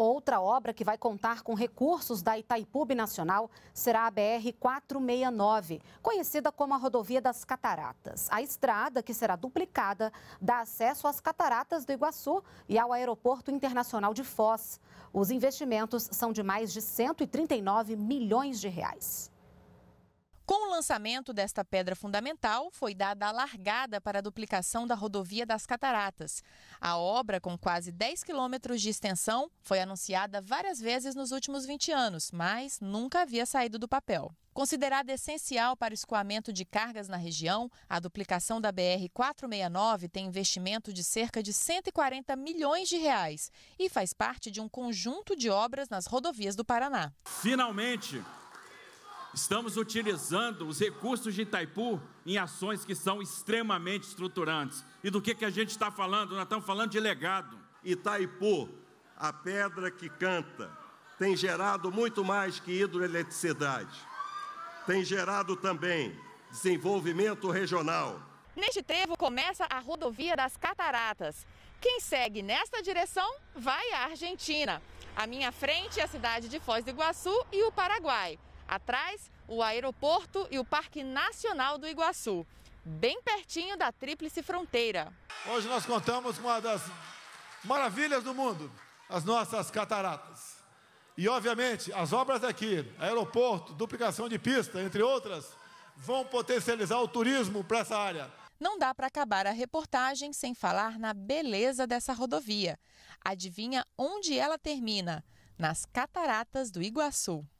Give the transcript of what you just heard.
Outra obra que vai contar com recursos da Itaipu Nacional será a BR-469, conhecida como a Rodovia das Cataratas. A estrada, que será duplicada, dá acesso às Cataratas do Iguaçu e ao Aeroporto Internacional de Foz. Os investimentos são de mais de 139 milhões de reais lançamento desta pedra fundamental foi dada a largada para a duplicação da rodovia das Cataratas. A obra, com quase 10 quilômetros de extensão, foi anunciada várias vezes nos últimos 20 anos, mas nunca havia saído do papel. Considerada essencial para o escoamento de cargas na região, a duplicação da BR-469 tem investimento de cerca de 140 milhões de reais e faz parte de um conjunto de obras nas rodovias do Paraná. Finalmente, Estamos utilizando os recursos de Itaipu em ações que são extremamente estruturantes. E do que, que a gente está falando? Nós estamos falando de legado. Itaipu, a pedra que canta, tem gerado muito mais que hidroeletricidade. Tem gerado também desenvolvimento regional. Neste trevo começa a rodovia das Cataratas. Quem segue nesta direção vai à Argentina. À minha frente, a cidade de Foz do Iguaçu e o Paraguai. Atrás, o aeroporto e o Parque Nacional do Iguaçu, bem pertinho da Tríplice Fronteira. Hoje nós contamos com uma das maravilhas do mundo, as nossas cataratas. E, obviamente, as obras aqui, aeroporto, duplicação de pista, entre outras, vão potencializar o turismo para essa área. Não dá para acabar a reportagem sem falar na beleza dessa rodovia. Adivinha onde ela termina? Nas cataratas do Iguaçu.